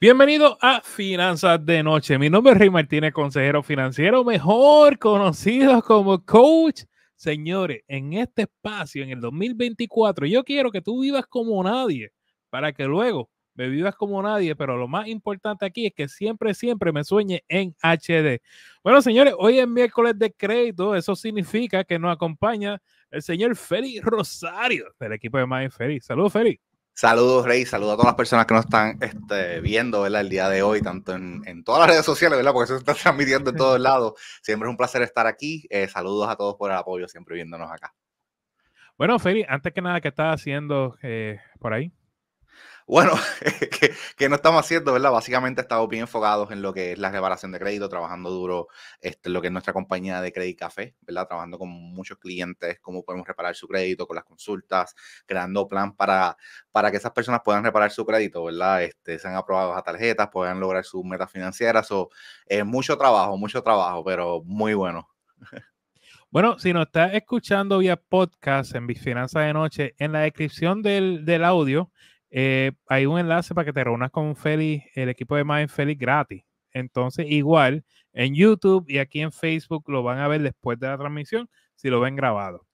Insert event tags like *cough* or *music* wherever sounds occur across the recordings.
Bienvenido a Finanzas de Noche. Mi nombre es Rey Martínez, consejero financiero, mejor conocido como coach. Señores, en este espacio, en el 2024, yo quiero que tú vivas como nadie, para que luego me vivas como nadie, pero lo más importante aquí es que siempre, siempre me sueñe en HD. Bueno, señores, hoy es miércoles de crédito, eso significa que nos acompaña el señor Félix Rosario del equipo de Más Félix. Saludos, Félix. Saludos, Rey. Saludos a todas las personas que nos están este, viendo ¿verdad? el día de hoy, tanto en, todas las redes sociales, ¿verdad? porque eso se está *laughs* transmitiendo en todos lados. Siempre es un placer estar aquí. Eh, saludos a todos por el apoyo, siempre viéndonos acá. Bueno, Feli, antes que nada, ¿qué estás haciendo eh, por ahí? Bueno, *laughs* que, no estamos haciendo, ¿verdad? Básicamente estamos bien enfocados en lo que es la reparación de crédito, trabajando duro este, lo que es nuestra compañía de Credit Café, ¿verdad? Trabajando con muchos clientes, cómo podemos reparar su crédito, con las consultas, creando plan para, para que esas personas puedan reparar su crédito, ¿verdad? Este, sean aprobado a tarjetas, puedan lograr sus metas financieras. o mucho trabajo, mucho trabajo, pero muy bueno. Bueno, si nos estás escuchando vía podcast en Finanzas de Noche, en la descripción del, del audio eh, hay un enlace para que te reúnas con Feli, el equipo de Mind Félix gratis. Entonces, igual en YouTube y aquí en Facebook lo van a ver después de la transmisión, si lo ven grabado.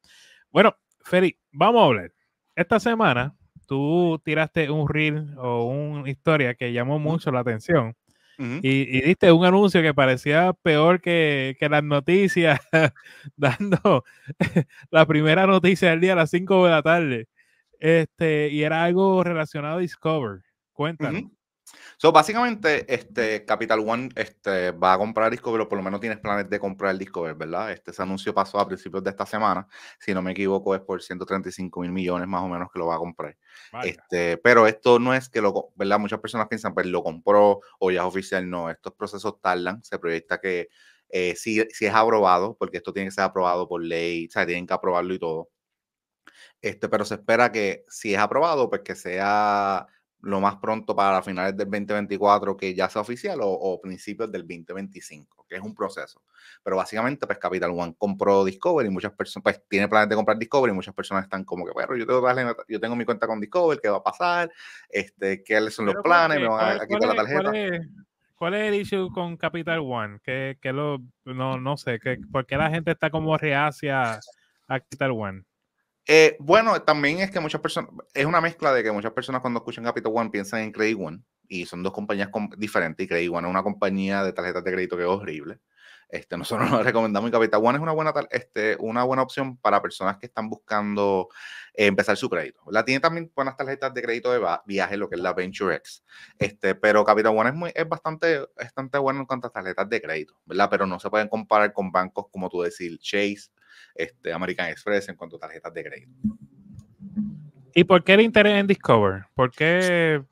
Bueno, Feli, vamos a hablar. Esta semana tú tiraste un reel o una historia que llamó mucho la atención. y, diste un anuncio que parecía peor que, que las noticias, *laughs* dando *laughs* la primera noticia del día a las 5 de la tarde. Este, y era algo relacionado a Discover. Cuéntanos. básicamente, este, Capital One este, va a comprar Discover, o por lo menos tienes planes de comprar el Discover, ¿verdad? Este, ese anuncio pasó a principios de esta semana. Si no me equivoco, es por 135 mil millones más o menos que lo va a comprar. Este, pero esto no es que lo, ¿verdad? Muchas personas piensan, pero pues, lo compró o ya es oficial. No, estos procesos tardan. Se proyecta que si, eh, si es aprobado, porque esto tiene que ser aprobado por ley, o sea, tienen que aprobarlo y todo este, pero se espera que si es aprobado, pues que sea lo más pronto para finales del 2024 que ya sea oficial o, principios del 2025, que es un proceso. Pero básicamente, pues Capital One compró Discovery y muchas personas, pues tiene planes de comprar Discovery y muchas personas están como que, bueno, yo tengo, yo tengo mi cuenta con Discovery, ¿qué va a pasar? Este, ¿Qué son los planes? ¿Me van a, quitar la tarjeta? ¿cuál es, el issue con Capital One? Que, lo, no, no sé, ¿por qué la gente está como reacia a Capital One? Eh, bueno, también es que muchas personas, es una mezcla de que muchas personas cuando escuchan Capital One piensan en Credit One y son dos compañías diferentes y Credit One es una compañía de tarjetas de crédito que es horrible. Este, *laughs* nosotros nos recomendamos y Capital One es una buena, este, una buena opción para personas que están buscando eh, empezar su crédito. La tiene también buenas tarjetas de crédito de viaje, lo que es la VentureX. Este, pero Capital One es, muy, es bastante, bastante bueno en cuanto a tarjetas de crédito, ¿verdad? Pero no se pueden comparar con bancos como tú decir Chase este, American Express en cuanto a tarjetas de crédito. ¿Y por qué el interés en Discover? ¿Por qué,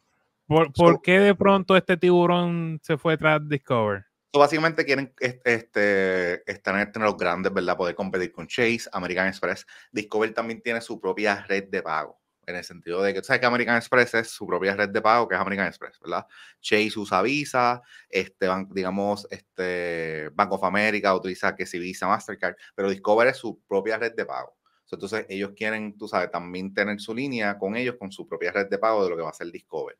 por, qué de pronto este tiburón se fue tras Discover? básicamente quieren este, estar entre los grandes, ¿verdad? Poder competir con Chase, American Express. Discover también tiene su propia red de pago en el sentido de que tú sabes que American Express es su propia red de pago, que es American Express, ¿verdad? Chase usa Visa, este, digamos, este, Bank of America utiliza que si Visa, Mastercard, pero Discover es su propia red de pago. Entonces ellos quieren, tú sabes, también tener su línea con ellos, con su propia red de pago de lo que va a ser Discover.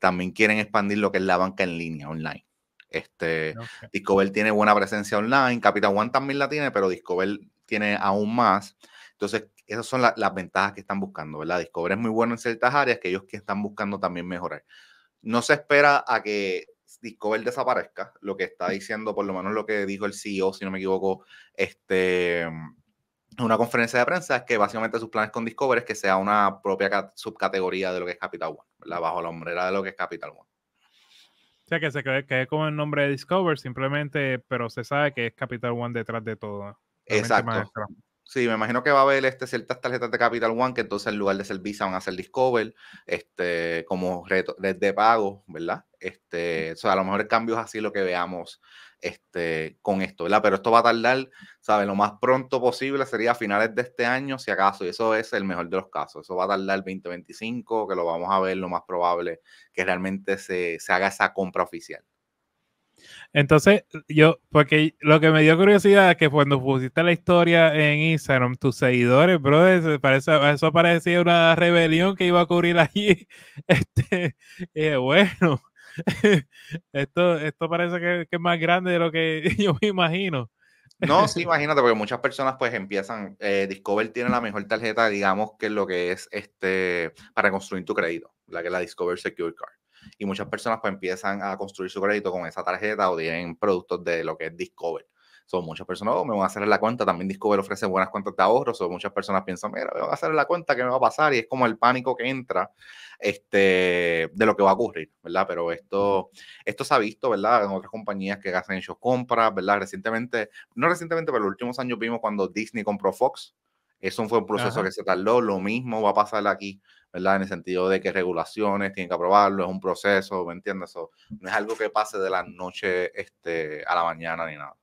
también quieren expandir lo que es la banca en línea, online. Este, Discover tiene buena presencia online, Capital One también la tiene, pero Discover tiene aún más. Entonces esas son las ventajas que están buscando, ¿verdad? Discover es muy bueno en ciertas áreas que ellos que están buscando también mejorar. No se espera a que Discover desaparezca, lo que está mm. diciendo, por lo menos lo que dijo el CEO, si no me equivoco, este, una conferencia de prensa, es que básicamente sus planes con Discover es que sea una propia subcategoría de lo que es Capital One, ¿verdad? Bajo la hombrera de lo que es Capital One. O sea, que se que con el nombre de Discover simplemente, pero se sabe que es Capital One detrás de todo. Exacto. Sí, me imagino que va a haber este, ciertas tarjetas de Capital One que entonces en lugar de ser Visa van a ser Discover, este, como red, de pago, ¿verdad? Este, o sea, a lo mejor el cambio es así lo que veamos este, con esto, ¿verdad? Pero esto va a tardar, ¿sabes? Lo más pronto posible sería a finales de este año, si acaso, y eso es el mejor de los casos. Eso va a tardar 2025, que lo vamos a ver lo más probable que realmente se, se haga esa compra oficial. Entonces, yo, porque lo que me dio curiosidad es que cuando pusiste la historia en Instagram, tus seguidores, bro, eso, parece, eso parecía una rebelión que iba a ocurrir allí. *laughs* Este, eh, bueno, *laughs* esto, esto parece que, es más grande de lo que *laughs* yo me imagino. No, sí, imagínate, porque muchas personas pues empiezan, eh, Discover tiene la mejor tarjeta, digamos, que lo que es este, para construir tu crédito, la que es la Discover Secure Card y muchas personas pues empiezan a construir su crédito con esa tarjeta o tienen productos de lo que es Discover. Son muchas personas, oh, me van a hacer la cuenta, también Discover ofrece buenas cuentas de ahorro, son muchas personas piensan, mira, me van a hacer la cuenta, ¿qué me va a pasar? Y es como el pánico que entra este, de lo que va a ocurrir, ¿verdad? Pero esto, esto se ha visto, ¿verdad? En otras compañías que hacen ellos compras, ¿verdad? Recientemente, no recientemente, pero los últimos años vimos cuando Disney compró Fox, eso fue un proceso que se tardó. Lo mismo va a pasar aquí ¿verdad? En el sentido de que regulaciones tienen que aprobarlo, es un proceso, ¿me entiendes? Eso no es algo que pase de la noche este, a la mañana ni nada.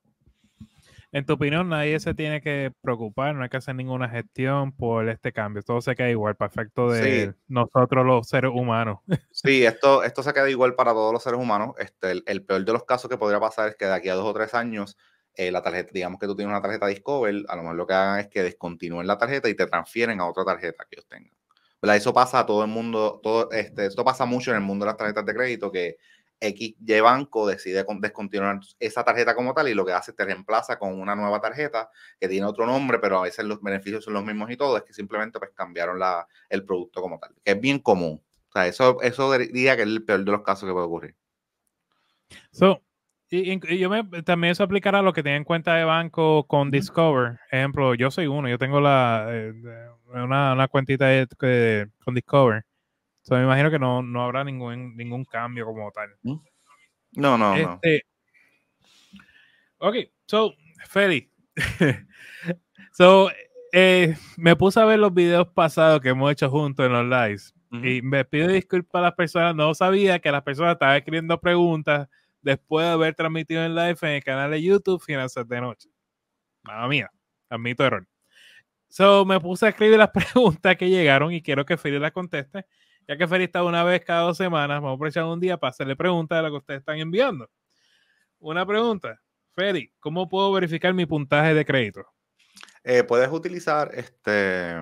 En tu opinión, nadie se tiene que preocupar, no hay que hacer ninguna gestión por este cambio. Todo se queda igual, perfecto de nosotros los seres humanos. *laughs* Sí, esto, esto se queda igual para todos los seres humanos. Este, el, peor de los casos que podría pasar es que de aquí a dos o tres años eh, la tarjeta, digamos que tú tienes una tarjeta Discover, a lo mejor lo que hagan es que descontinúen la tarjeta y te transfieren a otra tarjeta que ellos tengan. Eso pasa a todo el mundo, todo este, esto pasa mucho en el mundo de las tarjetas de crédito que X banco decide descontinuar esa tarjeta como tal y lo que hace es te reemplaza con una nueva tarjeta que tiene otro nombre, pero a veces los beneficios son los mismos y todo, es que simplemente pues cambiaron la, el producto como tal, que es bien común. O sea, eso, eso diría que es el peor de los casos que puede ocurrir. So, y, yo me, también eso aplicará a lo que tienen cuenta de banco con Discover. Ejemplo, yo soy uno, yo tengo la eh, una, una, cuentita con Discover. entonces me imagino que no, habrá ningún, ningún cambio como tal. No, no, no. Este, ok, so, Feli. *laughs* so, eh, me puse a ver los videos pasados que hemos hecho juntos en los lives. Y me pido disculpas a las personas, no sabía que las personas estaban escribiendo preguntas después de haber transmitido en live en el canal de YouTube Finanzas de Noche. Mamma mía, admito error. So, me puse a escribir las *laughs* preguntas que llegaron y quiero que Feli las conteste. Ya que Feli está una vez cada dos semanas, vamos a aprovechar un día para hacerle preguntas de lo que ustedes están enviando. Una pregunta. Feli, ¿cómo puedo verificar mi puntaje de crédito? Eh, puedes utilizar este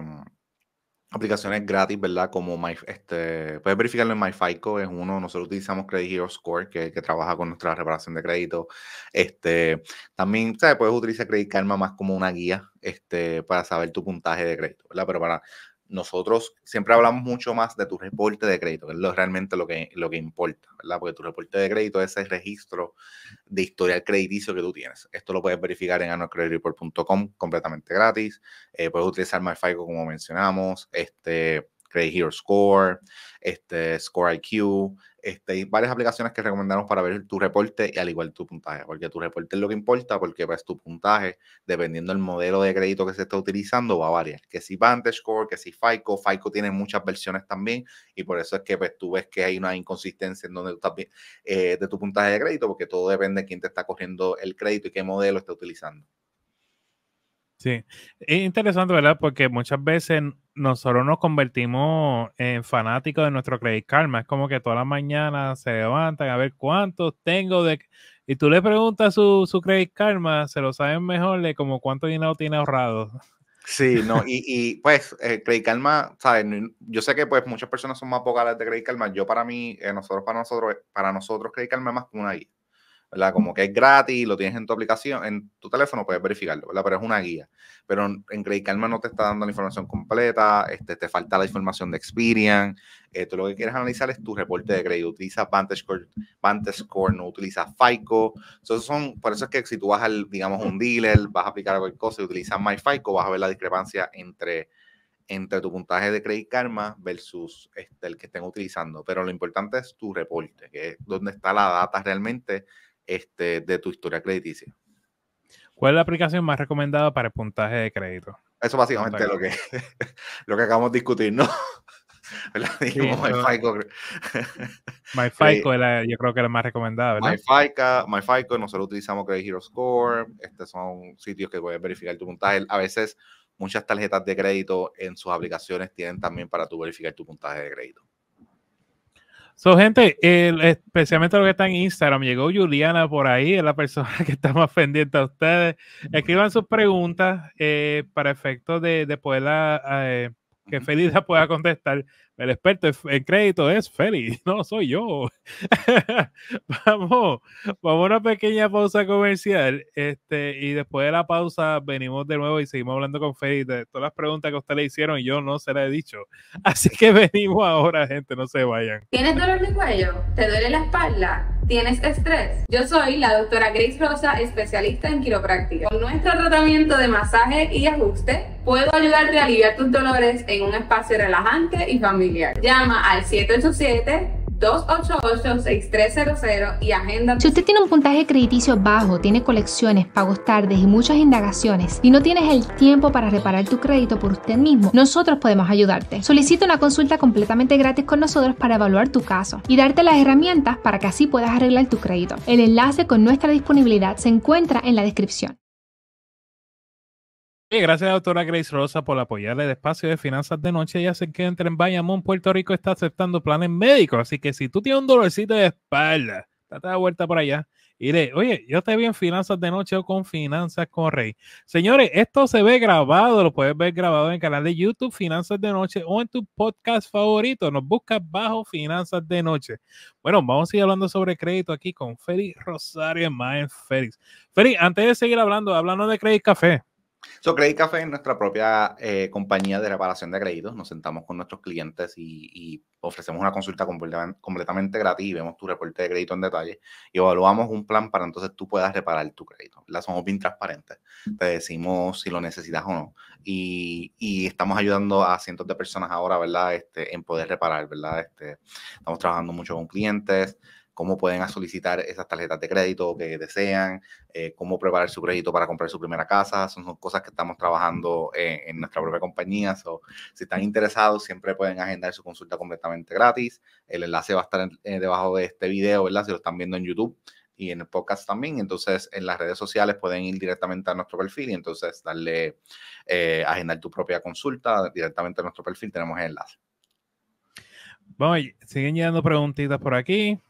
aplicaciones gratis, ¿verdad? Como este, puedes verificarlo en MyFICO, es uno, nosotros utilizamos Credit Hero Score, que, trabaja con nuestra reparación de crédito. Este, también, ¿sabes? Puedes utilizar Credit Karma más como una guía este, para saber tu puntaje de crédito, ¿verdad? Pero para nosotros siempre hablamos mucho más de tu reporte de crédito, que es lo, realmente lo que, lo que importa, ¿verdad? Porque tu reporte de crédito es el registro de historial crediticio que tú tienes. Esto lo puedes verificar en annualcreditreport.com completamente gratis. Eh, puedes utilizar MyFICO como mencionamos. Este, Create Hero Score, este, Score IQ, este, varias aplicaciones que recomendamos para ver tu reporte y al igual tu puntaje, porque tu reporte es lo que importa, porque ves pues, tu puntaje, dependiendo del modelo de crédito que se está utilizando, va a variar. Que si Vantage Score, que si FICO, FICO tiene muchas versiones también, y por eso es que pues, tú ves que hay una inconsistencia en donde estás, eh, de tu puntaje de crédito, porque todo depende de quién te está cogiendo el crédito y qué modelo está utilizando. Sí, es interesante, ¿verdad? Porque muchas veces nosotros nos convertimos en fanáticos de nuestro Credit Karma. Es como que todas las mañanas se levantan a ver cuántos tengo de... Y tú le preguntas su, su Credit Karma, se lo saben mejor de como cuánto dinero tiene ahorrado. Sí, no, *laughs* y, pues Credit Karma, ¿sabes? Yo sé que pues muchas personas son más vocales de Credit Karma. Yo para mí, eh, nosotros para nosotros, para nosotros Credit Karma es más que una guía. Como que es gratis, lo tienes en tu aplicación, en tu teléfono puedes verificarlo, ¿verdad? Pero es una guía. Pero en Credit Karma no te está dando la información completa, este, te falta la información de Experian. Eh, tú lo que quieres analizar es tu reporte de crédito. Utilizas Vantage Score, no utiliza FICO. son, por eso es que si tú vas al, digamos, un dealer, vas a aplicar cualquier cosa y utilizas MyFICO, vas a ver la discrepancia entre entre tu puntaje de Credit Karma versus este, el que estén utilizando. Pero lo importante es tu reporte, que es donde está la data realmente este, de tu historia crediticia. ¿Cuál es la aplicación más recomendada para el puntaje de crédito? Eso básicamente es lo que, *laughs* lo que acabamos de discutir, ¿no? *laughs* Dijimos MyFICO. *laughs* MyFICO eh, la, yo creo que es la más recomendada, ¿verdad? MyFICO, MyFICO, nosotros utilizamos Credit Hero Score. Estos son sitios que puedes verificar tu puntaje. A veces muchas tarjetas de crédito en sus aplicaciones tienen también para tú verificar tu puntaje de crédito. So, gente, especialmente los que están en Instagram, llegó Juliana por ahí, es la persona *laughs* que está más pendiente a ustedes. Escriban sus preguntas eh, para efecto de, de poderla, eh, que Feliz la pueda contestar. El experto en crédito es Félix, *laughs* no soy yo. *laughs* vamos, vamos a una pequeña pausa comercial. Este, y después de la pausa, venimos de nuevo y seguimos hablando con Félix de todas las preguntas que usted le hicieron y yo no se las he dicho. *laughs* Así que venimos ahora, gente, no se vayan. ¿Tienes dolor de cuello? ¿Te duele la espalda? ¿Tienes estrés? Yo soy la doctora Grace Rosa, especialista en quiropráctica. Con nuestro tratamiento de masaje y ajuste, puedo ayudarte a aliviar tus dolores en un espacio relajante y familiar. Llama al 787 288-6300 y agenda. Si usted tiene un puntaje crediticio bajo, tiene colecciones, pagos tardes y muchas indagaciones y no tienes el tiempo para reparar tu crédito por usted mismo, nosotros podemos ayudarte. Solicita una consulta completamente gratis con nosotros para evaluar tu caso y darte las herramientas para que así puedas arreglar tu crédito. El enlace con nuestra disponibilidad se encuentra en la descripción gracias a doctora Grace Rosa por apoyarle el espacio de finanzas de noche. Ya se que entre en Bayamón, Puerto Rico está aceptando planes médicos. Así que si tú tienes un dolorcito de espalda, date la vuelta por allá. Y le, oye, yo te vi en Finanzas de Noche o con Finanzas con Rey. Señores, esto se ve grabado, lo puedes ver grabado en el canal de YouTube Finanzas de Noche o en tu podcast favorito. Nos buscas bajo Finanzas de Noche. Bueno, vamos a ir hablando sobre crédito aquí con Félix Rosario Maen Félix. Félix, antes de seguir hablando, hablando de Crédito Café. So, Credit Café es nuestra propia eh, compañía de reparación de créditos. Nos sentamos con nuestros clientes y, ofrecemos una consulta completamente, gratis y vemos tu reporte de crédito en detalle y evaluamos un plan para entonces tú puedas reparar tu crédito. La somos bien transparentes. Te decimos si lo necesitas o no. Y, estamos ayudando a cientos de personas ahora, ¿verdad? Este, en poder reparar, ¿verdad? Este, estamos trabajando mucho con clientes cómo pueden solicitar esas tarjetas de crédito que desean, eh, cómo preparar su crédito para comprar su primera casa. Son, cosas que estamos trabajando eh, en nuestra propia compañía. si están interesados, siempre pueden agendar su consulta completamente gratis. El enlace va a estar eh, debajo de este video, ¿verdad? Si lo están viendo en YouTube y en el podcast también. Entonces, en las redes sociales pueden ir directamente a nuestro perfil y entonces darle, agendar tu propia consulta directamente a nuestro perfil. Tenemos el enlace. Bueno, siguen llegando preguntitas por aquí.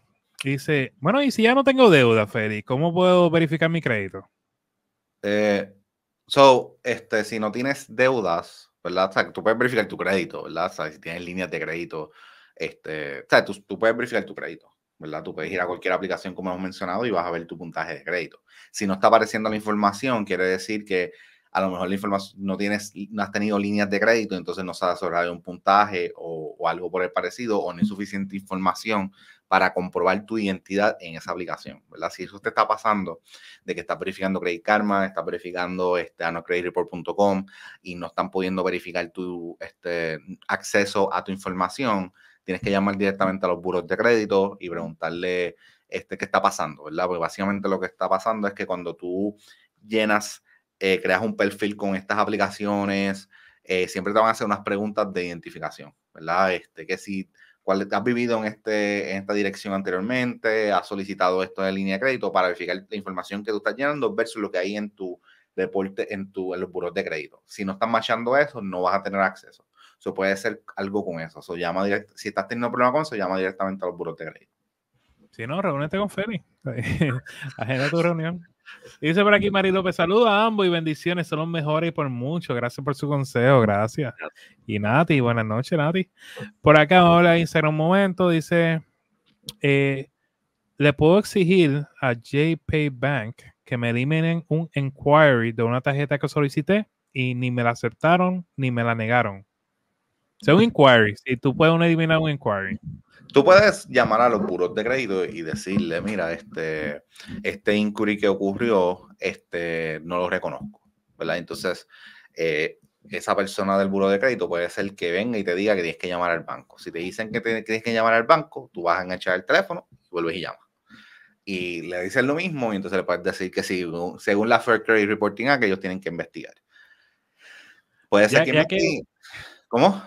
Dice, bueno, y si ya no tengo deuda, Feli, ¿cómo puedo verificar mi crédito? Eh, so, este, si no tienes deudas, ¿verdad? O sea, tú puedes verificar tu crédito, ¿verdad? O sea, si tienes líneas de crédito, este, sea, tú, puedes verificar tu crédito. ¿verdad? Tú puedes ir a cualquier aplicación, como hemos mencionado, y vas a ver tu puntaje de crédito. Si no está apareciendo la información, quiere decir que a lo mejor la información no tienes, no has tenido líneas de crédito, entonces no sabes sobre un puntaje o, o, algo por el parecido, o no hay suficiente información para comprobar tu identidad en esa aplicación, ¿verdad? Si eso te está pasando, de que estás verificando Credit Karma, estás verificando este, anocreditreport.com y no están pudiendo verificar tu este, acceso a tu información, tienes que llamar directamente a los buros de crédito y preguntarle este, qué está pasando, ¿verdad? Porque básicamente lo que está pasando es que cuando tú llenas, eh, creas un perfil con estas aplicaciones, eh, siempre te van a hacer unas preguntas de identificación, ¿verdad? Este, que si cuál has vivido este, en, esta dirección anteriormente, has solicitado esto de línea de crédito para verificar la información que tú estás llenando versus lo que hay en tu deporte, en, tu, en los buros de crédito. Si no estás machando eso, no vas a tener acceso. Eso puede ser algo con eso. llama si estás teniendo problemas con eso, llama directamente a los buros de crédito. Si no, reúnete con Feli. Agenda *laughs* tu reunión. Dice por aquí Mari López, saludos a ambos y bendiciones, son los mejores y por mucho. Gracias por su consejo, gracias. Y Nati, buenas noches, Nati. Por acá, de Instagram un momento, dice, eh, le puedo exigir a JPay Bank que me eliminen un inquiry de una tarjeta que solicité y ni me la aceptaron ni me la negaron sea un inquiry. Si tú puedes eliminar un inquiry. Tú puedes llamar a los buros de crédito y decirle, mira, este, este inquiry que ocurrió, este, no lo reconozco, ¿verdad? Entonces, eh, esa persona del buro de crédito puede ser que venga y te diga que tienes que llamar al banco. Si te dicen que, tienes que llamar al banco, tú vas a enganchar el teléfono, vuelves y llamas. Y le dicen lo mismo y entonces le puedes decir que si, según la Fair Credit Reporting que ellos tienen que investigar. Puede ser que, ¿Cómo?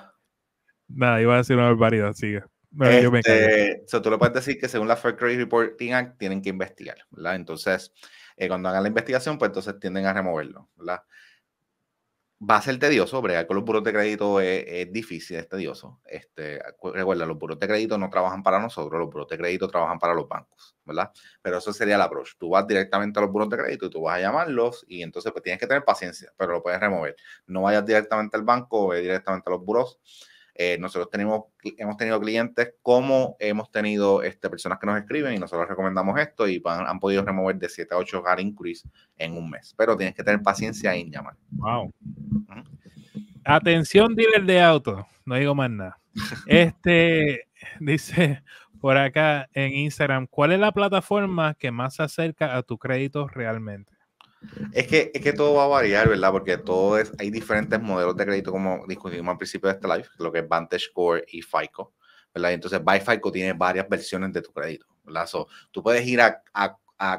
Nada, iba a decir una barbaridad, sigue. Este, tú le puedes decir que según la Fair Credit Reporting Act tienen que investigar, ¿verdad? Entonces, eh, cuando hagan la investigación, pues entonces tienden a removerlo, ¿verdad? Va a ser tedioso, porque con los buros de crédito es, difícil, es tedioso. Este, recuerda, los buros de crédito no trabajan para nosotros, los buros de crédito trabajan para los bancos, ¿verdad? Pero eso sería el approach. Tú vas directamente a los buros de crédito y tú vas a llamarlos y entonces pues tienes que tener paciencia, pero lo puedes remover. No vayas directamente al banco, o directamente a los buros eh, nosotros tenemos, hemos tenido clientes como hemos tenido este, personas que nos escriben y nosotros recomendamos esto y han podido remover de 7 a 8 hard increase en un mes. Pero tienes que tener paciencia en llamar. Wow. Atención, dealer de auto. No digo más nada. *laughs* Este dice por acá en Instagram: ¿Cuál es la plataforma que más se acerca a tu crédito realmente? Es que, es que todo va a variar, ¿verdad? Porque todo es, hay diferentes modelos de crédito, como discutimos al principio de este live, lo que es Vantage Core y FICO, ¿verdad? entonces, by FICO tiene varias versiones de tu crédito, ¿verdad? tú puedes ir a,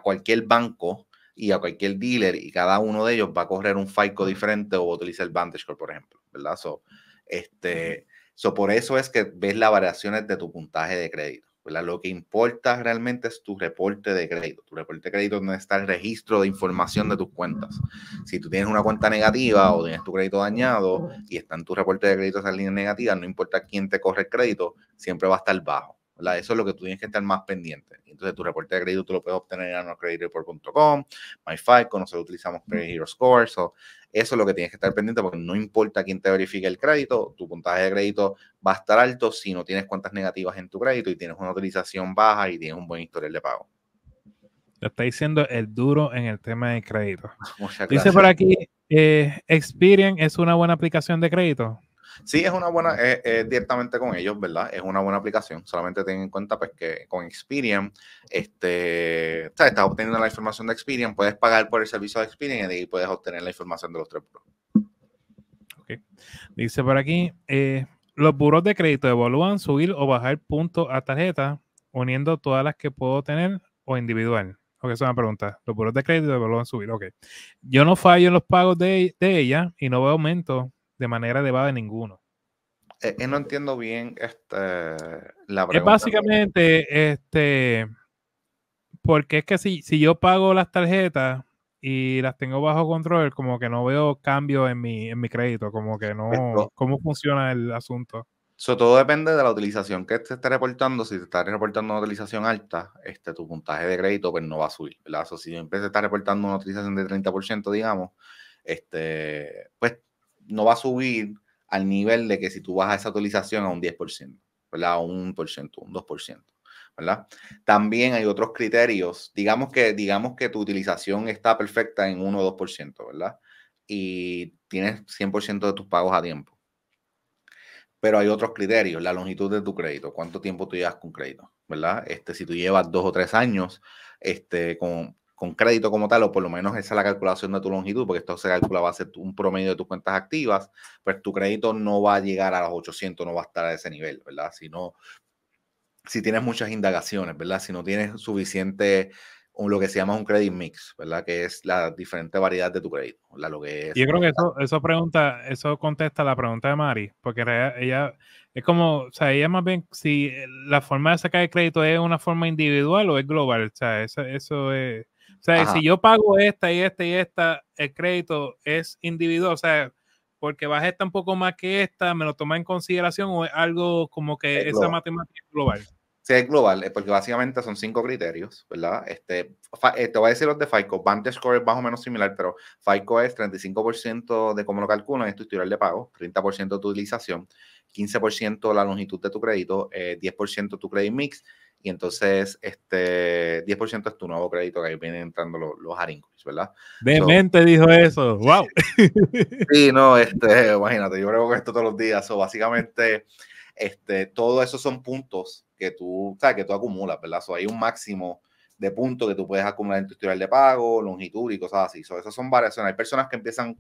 cualquier banco y a cualquier dealer y cada uno de ellos va a correr un FICO diferente o utiliza el Vantage Core, por ejemplo, ¿verdad? So, este, por eso es que ves las variaciones de tu puntaje de crédito. Lo que importa realmente es tu reporte de crédito. Tu reporte de crédito es donde está el registro de información de tus cuentas. Si tú tienes una cuenta negativa o tienes tu crédito dañado y está en tu reporte de crédito esa línea negativa, no importa quién te corre el crédito, siempre va a estar bajo. Eso es lo que tú tienes que estar más pendiente. Entonces, tu reporte de crédito tú lo puedes obtener en anocreditreport.com, MyFico, nosotros utilizamos Credit Hero Score, eso es lo que tienes que estar pendiente porque no importa quién te verifique el crédito, tu puntaje de crédito va a estar alto si no tienes cuantas negativas en tu crédito y tienes una utilización baja y tienes un buen historial de pago. te está diciendo el duro en el tema de crédito. *laughs* Dice por aquí, eh, Experian es una buena aplicación de crédito. Sí, es una buena, eh, eh, directamente con ellos, ¿verdad? Es una buena aplicación. Solamente ten en cuenta pues, que con Experian, este, estás obteniendo la información de Experian, puedes pagar por el servicio de Experian y puedes obtener la información de los tres puros. ok Dice por aquí, eh, los buros de crédito evalúan subir o bajar puntos a tarjeta, uniendo todas las que puedo tener o individual. Ok, esa es una pregunta. Los buros de crédito evalúan subir. Ok. Yo no fallo en los pagos de, de ella y no veo aumento de manera elevada de ninguno. Eh, eh, no entiendo bien este, la pregunta. Es básicamente, este, porque es que si, si yo pago las tarjetas y las tengo bajo control, como que no veo cambio en mi, en mi crédito, como que no, ¿cómo funciona el asunto? Sobre todo depende de la utilización que te esté reportando. Si te está reportando una utilización alta, este, tu puntaje de crédito pues, no va a subir. si siempre se está reportando una utilización de 30%, digamos, este, pues no va a subir al nivel de que si tú vas a esa utilización a un 10%, ¿verdad? A un 1%, un 2%, ¿verdad? También hay otros criterios. Digamos que, digamos que tu utilización está perfecta en 1 o 2%, ¿verdad? Y tienes 100% de tus pagos a tiempo. Pero hay otros criterios, la longitud de tu crédito, cuánto tiempo tú llevas con crédito, ¿verdad? Este, si tú llevas dos o tres años este, con, con crédito como tal, o por lo menos esa es la calculación de tu longitud, porque esto se calcula, va a ser un promedio de tus cuentas activas, pues tu crédito no va a llegar a los 800, no va a estar a ese nivel, ¿verdad? Si no, si tienes muchas indagaciones, ¿verdad? Si no tienes suficiente lo que se llama un credit mix, ¿verdad? Que es la diferente variedad de tu crédito, Lo que Yo creo que eso, eso pregunta, eso contesta la pregunta de Mari, porque ella es como, o sea, ella más bien, si la forma de sacar el crédito es una forma individual o es global, o sea, eso es... O sea, si yo pago esta y esta y esta, el crédito es individual, o sea, porque baja esta un poco más que esta, me lo toma en consideración o es algo como que esa matemática es global. Sí, es global, eh, porque básicamente son cinco criterios, ¿verdad? Este, eh, te voy a decir los de FICO. Score es más o menos similar, pero FICO es 35% de cómo lo calculan, es tu historial de pago, 30% tu utilización, 15% la longitud de tu crédito, 10% eh, tu credit mix, y entonces, este 10% es tu nuevo crédito que ahí vienen entrando los, los ¿verdad? Demente mente dijo eso, wow. sí, no, este, *laughs* imagínate, yo creo que esto todos los días. O básicamente, este, todo eso son puntos que tú, sabes, que tú acumulas, ¿verdad? o hay un máximo de puntos que tú puedes acumular en tu historial de pago, longitud y cosas así. o esas son variaciones. Hay personas que empiezan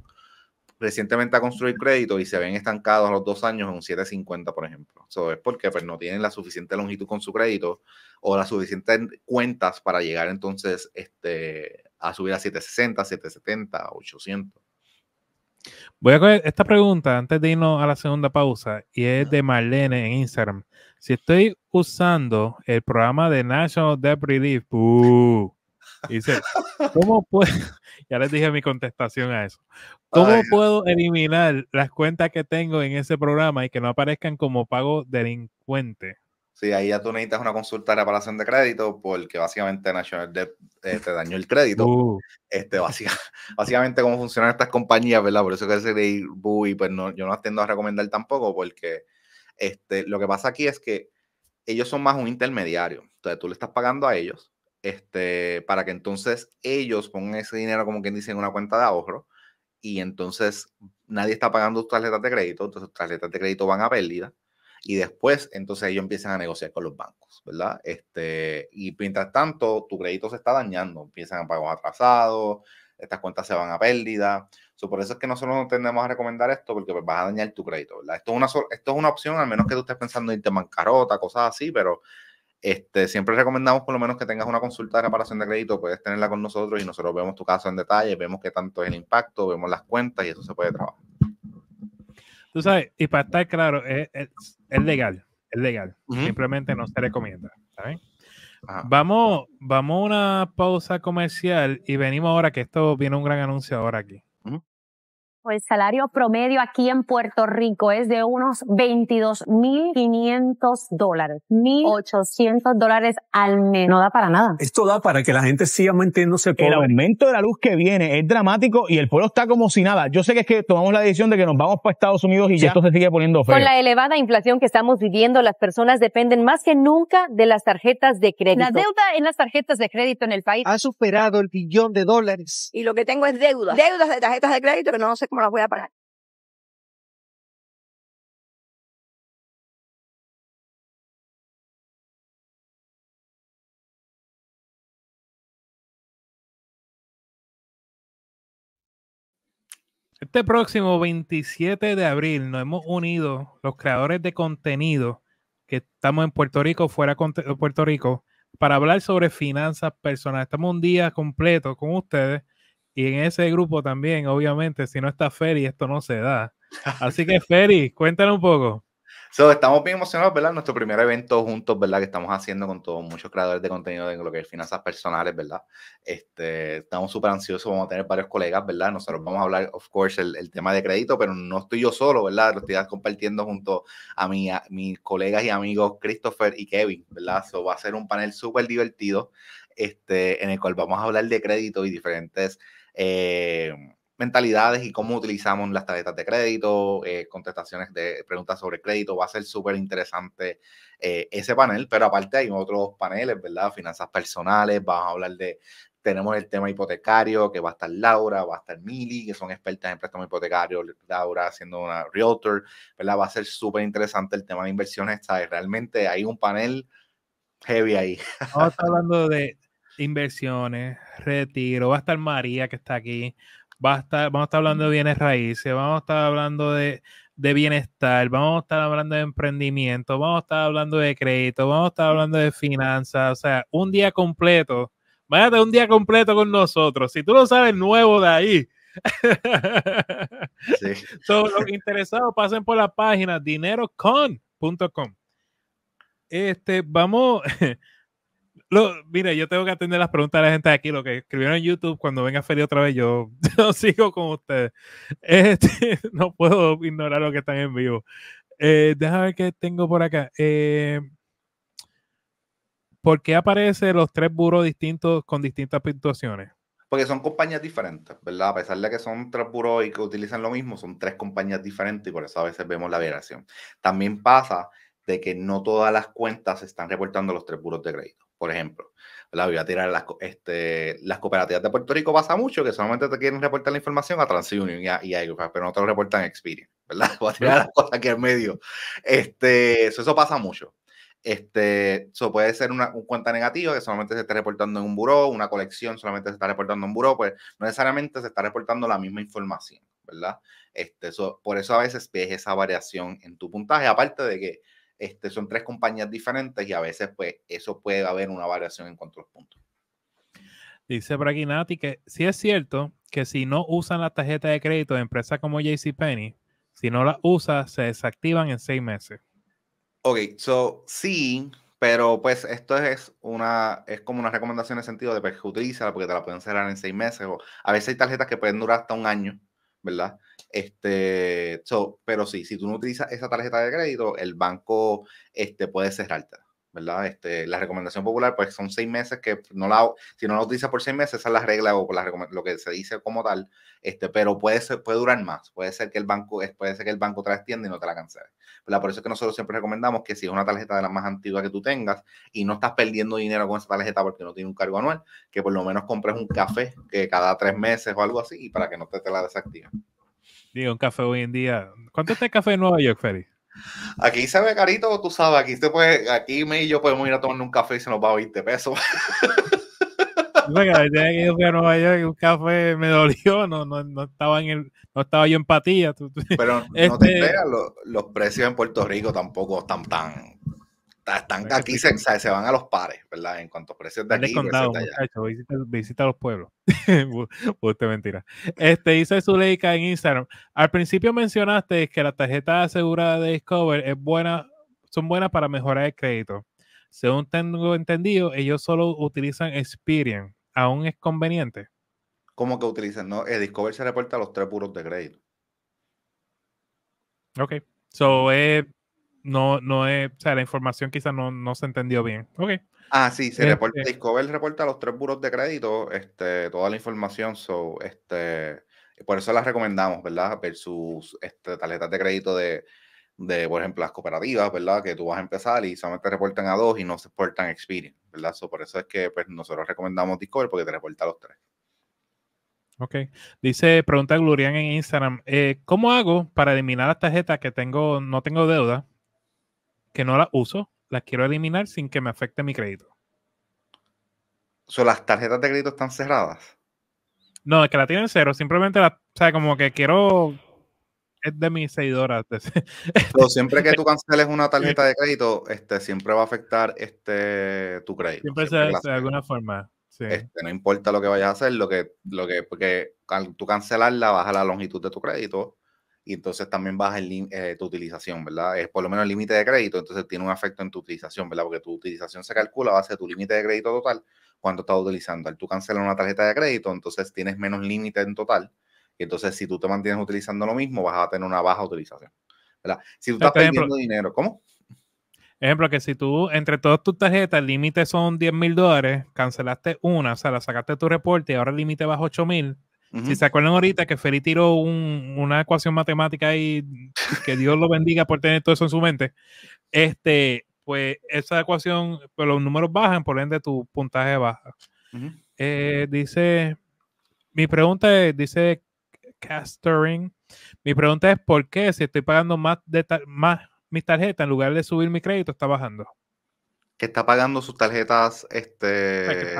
recientemente a construir crédito y se ven estancados a los dos años en un 750, por ejemplo. Eso es porque pues, no tienen la suficiente longitud con su crédito o las suficientes cuentas para llegar entonces este, a subir a 760, 770, 800. Voy a coger esta pregunta antes de irnos a la segunda pausa y es de Marlene en Instagram. Si estoy usando el programa de National Debt Relief, uh, Dice, ¿cómo puedo? *laughs* Ya les dije mi contestación a eso. ¿Cómo puedo eliminar las cuentas que tengo en ese programa y que no aparezcan como pago delincuente? Sí, ahí ya tú necesitas una consulta de reparación de crédito porque básicamente National Debt eh, te dañó el crédito. Uh. Este, *laughs* básicamente cómo funcionan estas compañías, ¿verdad? Por eso que ese pues no, yo no las tiendo a recomendar tampoco porque este, lo que pasa aquí es que ellos son más un intermediario. Entonces tú le estás pagando a ellos este, para que entonces ellos pongan ese dinero, como quien dice, en una cuenta de ahorro y entonces nadie está pagando sus tarjetas de crédito, entonces sus tarjetas de crédito van a pérdida y después entonces ellos empiezan a negociar con los bancos, ¿verdad? Este, y mientras tanto tu crédito se está dañando, empiezan a pagos atrasados, estas cuentas se van a pérdida. por eso es que nosotros no tendemos a recomendar esto porque pues, vas a dañar tu crédito, ¿verdad? Esto es, una, esto es una opción, al menos que tú estés pensando en irte a Mancarota cosas así, pero este, siempre recomendamos por lo menos que tengas una consulta de reparación de crédito, puedes tenerla con nosotros y nosotros vemos tu caso en detalle, vemos qué tanto es el impacto, vemos las cuentas y eso se puede trabajar. Tú sabes, y para estar claro, es, legal, es legal, simplemente no se recomienda. Vamos, vamos a una pausa comercial y venimos ahora, que esto viene un gran anuncio ahora aquí. El pues, salario promedio aquí en Puerto Rico es de unos 22.500 dólares, 1.800 dólares al mes. No da para nada. Esto da para que la gente siga manteniéndose pobre. El aumento de la luz que viene es dramático y el pueblo está como si nada. Yo sé que es que tomamos la decisión de que nos vamos para Estados Unidos y ya esto se sigue poniendo feo. Con la elevada inflación que estamos viviendo, las personas dependen más que nunca de las tarjetas de crédito. La deuda en las tarjetas de crédito en el país ha superado el billón de dólares. Y lo que tengo es deudas. Deudas de tarjetas de crédito que no se voy a parar. Este próximo 27 de abril nos hemos unido los creadores de contenido que estamos en Puerto Rico, fuera de Puerto Rico, para hablar sobre finanzas personales. Estamos un día completo con ustedes y en ese grupo también, obviamente, si no está Ferry, esto no se da. Así que Ferry, cuéntanos un poco. estamos bien emocionados, ¿verdad? Nuestro primer evento juntos, ¿verdad? Que estamos haciendo con todos muchos creadores de contenido de lo que es finanzas personales, ¿verdad? Este, estamos súper ansiosos, vamos a tener varios colegas, ¿verdad? Nosotros vamos a hablar, of course, el, tema de crédito, pero no estoy yo solo, ¿verdad? Lo estoy compartiendo junto a, mi, a mis colegas y amigos Christopher y Kevin, ¿verdad? va a ser un panel súper divertido, este, en el cual vamos a hablar de crédito y diferentes eh, mentalidades y cómo utilizamos las tarjetas de crédito, eh, contestaciones de preguntas sobre crédito. Va a ser súper interesante eh, ese panel, pero aparte hay otros paneles, ¿verdad? Finanzas personales, vamos a hablar de, tenemos el tema hipotecario, que va a estar Laura, va a estar Mili, que son expertas en préstamo hipotecario, Laura haciendo una realtor, ¿verdad? Va a ser súper interesante el tema de inversiones, ¿sabes? Realmente hay un panel heavy ahí. Vamos hablando de inversiones, retiro, va a estar María que está aquí, va vamos a estar hablando de bienes raíces, vamos a estar hablando de, bienestar, vamos a estar hablando de emprendimiento, vamos a estar hablando de crédito, vamos a estar hablando de finanzas, o sea, un día completo. Váyate un día completo con nosotros. Si tú lo sabes nuevo de ahí, Todos *laughs* los interesados pasen por la página dinerocon.com. Este, vamos, *laughs* Mire, yo tengo que atender las preguntas de la gente aquí. Lo que escribieron en YouTube, cuando venga Feli otra vez, yo, *laughs* sigo con ustedes. Este, *laughs* no puedo ignorar lo que están en vivo. Eh, déjame ver qué tengo por acá. Eh, ¿Por qué aparecen los tres buros distintos con distintas puntuaciones? Porque son compañías diferentes, ¿verdad? A pesar de que son tres buros y que utilizan lo mismo, son tres compañías diferentes y por eso a veces vemos la variación. También pasa de que no todas las cuentas están reportando los tres buros de crédito por ejemplo. La voy a tirar las, este, las cooperativas de Puerto Rico pasa mucho que solamente te quieren reportar la información a TransUnion y a, y pero no te lo reportan Experian, ¿verdad? *laughs* Voy a tirar las cosas aquí en medio. Este, eso, eso pasa mucho. Este, eso puede ser una, cuenta negativa que solamente se está reportando en un buró, una colección solamente se está reportando en un buró, pues no necesariamente se está reportando la misma información, ¿verdad? Este, eso por eso a veces ves esa variación en tu puntaje, aparte de que este, son tres compañías diferentes y a veces, pues, eso puede haber una variación en cuanto a los puntos. Dice por que si es cierto que si no usan la tarjeta de crédito de empresas como JCPenney, si no la usa, se desactivan en seis meses. Ok, so sí, pero pues esto es una, es como una recomendación en sentido de pues, que utilízala porque te la pueden cerrar en seis meses. O a veces hay tarjetas que pueden durar hasta un año, ¿verdad? Este, pero sí, si tú no utilizas esa tarjeta de crédito, el banco este, puede cerrarte. ¿verdad? Este, la recomendación popular, pues son seis meses que no la, si no la utilizas por seis meses, esa es la regla o la, lo que se dice como tal, este, pero puede, puede durar más, puede ser que el banco, puede ser que el banco te la y no te la cancele, ¿verdad? Por eso es que nosotros siempre recomendamos que si es una tarjeta de la más antigua que tú tengas y no estás perdiendo dinero con esa tarjeta porque no tiene un cargo anual, que por lo menos compres un café que cada tres meses o algo así y para que no te, te la desactiven. Digo, un café hoy en día. ¿Cuánto está el café en Nueva York, Ferry? Aquí se ve carito, tú sabes, aquí, te puede, aquí me y yo podemos ir a tomar un café y se nos va a 20 pesos. *laughs* Venga, que un café me dolió, no, estaba, estaba yo en patilla. Pero *laughs* no te creas, este los, precios en Puerto Rico tampoco están tan, están aquí, se, van a los pares, ¿verdad? En cuanto a precios de aquí. visita, visita, los pueblos. Usted *laughs* mentira. Este, dice Zuleika en Instagram. Al principio mencionaste que la tarjeta asegurada de Discover es buena, son buenas para mejorar el crédito. Según tengo entendido, ellos solo utilizan Experian. ¿Aún es conveniente? ¿Cómo que utilizan? No, el eh, Discover se reporta a los tres puros de crédito. Ok. So, eh, no, no es, o sea, la información quizás no, se entendió bien. ok Ah, sí, se este reporta, Discover reporta los tres buros de crédito, este, toda la información, so, este, por eso las recomendamos, ¿verdad? Versus este, tarjetas de crédito de, por ejemplo, las cooperativas, ¿verdad? Que tú vas a empezar y solamente reportan a dos y no se reportan Experience, ¿verdad? por eso es que pues, nosotros recomendamos Discover porque te reporta a los tres. Ok. Dice, pregunta Glorian en Instagram, eh, ¿cómo hago para eliminar las tarjetas que tengo, no tengo deuda? que no las uso, las quiero eliminar sin que me afecte mi crédito. ¿So las tarjetas de crédito están cerradas? No, es que la tienen cero, simplemente la, o sea, como que quiero es de mis seguidoras. Pero *laughs* siempre que tú canceles una tarjeta *laughs* de crédito, este, siempre va a afectar este, tu crédito. Siempre, de alguna forma. Este, no importa lo que vayas a hacer, lo que, lo que porque al tú cancelarla baja la longitud de tu crédito y entonces también baja eh, tu utilización, ¿verdad? Es por lo menos el límite de crédito, entonces tiene un efecto en tu utilización, ¿verdad? Porque tu utilización se calcula a base de tu límite de crédito total cuando estás utilizando. tú cancelas una tarjeta de crédito, entonces tienes menos límite en total. Y entonces, si tú te mantienes utilizando lo mismo, vas a tener una baja utilización, ¿verdad? Si tú estás perdiendo dinero, ¿cómo? Ejemplo, que si tú, entre todas tus tarjetas, el límite son 10 mil dólares, cancelaste una, o sea, la sacaste de tu reporte y ahora el límite baja 8 mil, si se acuerdan ahorita que Feli tiró una ecuación matemática y que Dios lo bendiga por tener todo eso en su mente, este, pues esa ecuación, pues los números bajan, por ende tu puntaje baja. Eh, dice, mi pregunta es, dice Castering, mi pregunta es por qué si estoy pagando más, de más mis tarjetas en lugar de subir mi crédito, está bajando. Que está pagando sus tarjetas, pues, este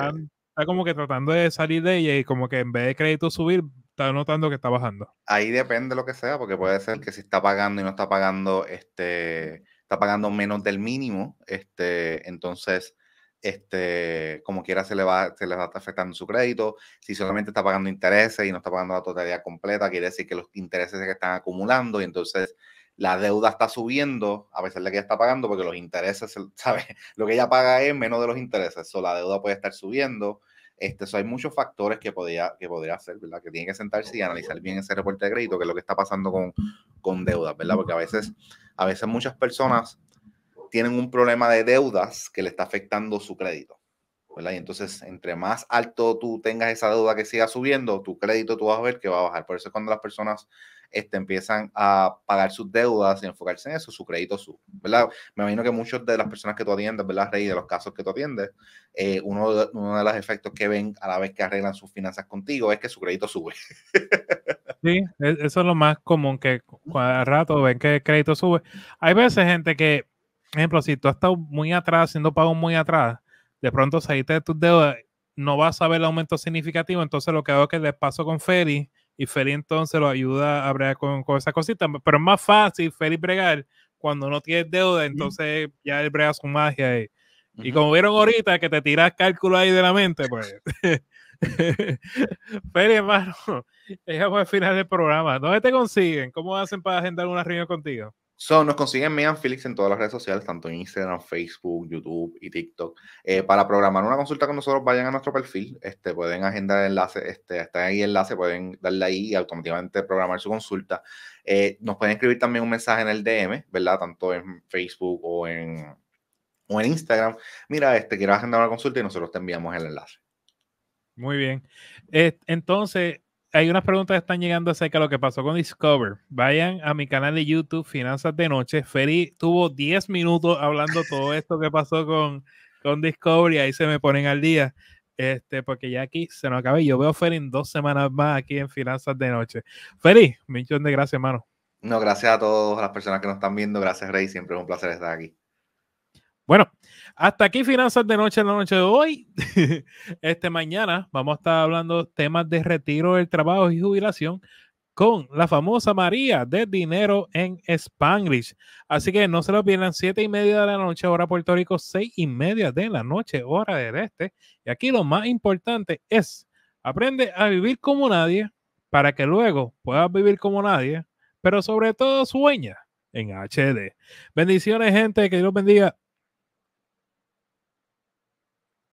como que tratando de salir de ella y como que en vez de crédito subir, está notando que está bajando. Ahí depende lo que sea, porque puede ser que si está pagando y no está pagando, este, está pagando menos del mínimo, este, entonces, este, como quiera se le va, se le va a estar afectando su crédito. Si solamente está pagando intereses y no está pagando la totalidad completa, quiere decir que los intereses que están acumulando y entonces la deuda está subiendo a pesar de que ella está pagando porque los intereses, *laughs* sabe, Lo que ella paga es menos de los intereses, o la deuda puede estar subiendo este, hay muchos factores que podría, que hacer, ¿verdad? Que tiene que sentarse y analizar bien ese reporte de crédito, que es lo que está pasando con, con deudas, ¿verdad? Porque a veces, a veces muchas personas tienen un problema de deudas que le está afectando su crédito, ¿verdad? Y entonces, entre más alto tú tengas esa deuda que siga subiendo, tu crédito tú vas a ver que va a bajar. Por eso es cuando las personas este, empiezan a pagar sus deudas y enfocarse en eso, su crédito sube, ¿verdad? Me imagino que muchas de las personas que tú atiendes, ¿verdad, Rey? De los casos que tú atiendes, eh, uno, de, uno de los efectos que ven a la vez que arreglan sus finanzas contigo es que su crédito sube. *laughs* Sí, e, eso es lo más común, que al rato ven que el crédito sube. Hay veces gente que, por ejemplo, si tú has estado muy atrás, haciendo pagos muy atrás, de pronto saliste de tus deudas, no vas a ver el aumento significativo, entonces lo que hago es que les paso con ferry y Feli entonces lo ayuda a bregar con, con esas cositas, pero es más fácil Feli bregar cuando no tienes deuda, entonces ya él brega su magia ahí. y como vieron ahorita que te tiras cálculo ahí de la mente, pues *laughs* Feli, hermano, *laughs* llegamos al final del programa. ¿Dónde te consiguen? ¿Cómo hacen para agendar una reunión contigo? So, nos consiguen mean Felix en todas las redes sociales, tanto en Instagram, Facebook, YouTube y TikTok. Eh, para programar una consulta con nosotros, vayan a nuestro perfil, este, pueden agendar el enlace, este, está ahí el enlace, pueden darle ahí y automáticamente programar su consulta. Eh, nos pueden escribir también un mensaje en el DM, ¿verdad? Tanto en Facebook o en, o en Instagram. Mira, este, quiero agendar una consulta y nosotros te enviamos el enlace. Muy bien. Eh, entonces, hay unas preguntas que están llegando acerca de lo que pasó con Discover. Vayan a mi canal de YouTube, Finanzas de Noche. Feri tuvo 10 minutos hablando todo *laughs* esto que pasó con, con Discover y ahí se me ponen al día. Este, porque ya aquí se nos acaba y yo veo a Feri dos semanas más aquí en Finanzas de Noche. Feri, millón de gracias, hermano. No, gracias a todas las personas que nos están viendo. Gracias, Rey. Siempre es un placer estar aquí. Bueno, hasta aquí Finanzas de Noche en la noche de hoy. *laughs* este mañana vamos a estar hablando temas de retiro del trabajo y jubilación con la famosa María de Dinero en Spanglish. Así que no se lo pierdan, siete y media de la noche, hora Puerto Rico, seis y media de la noche, hora del este. Y aquí lo más importante es, aprende a vivir como nadie para que luego puedas vivir como nadie, pero sobre todo sueña en HD. Bendiciones, gente, que Dios bendiga.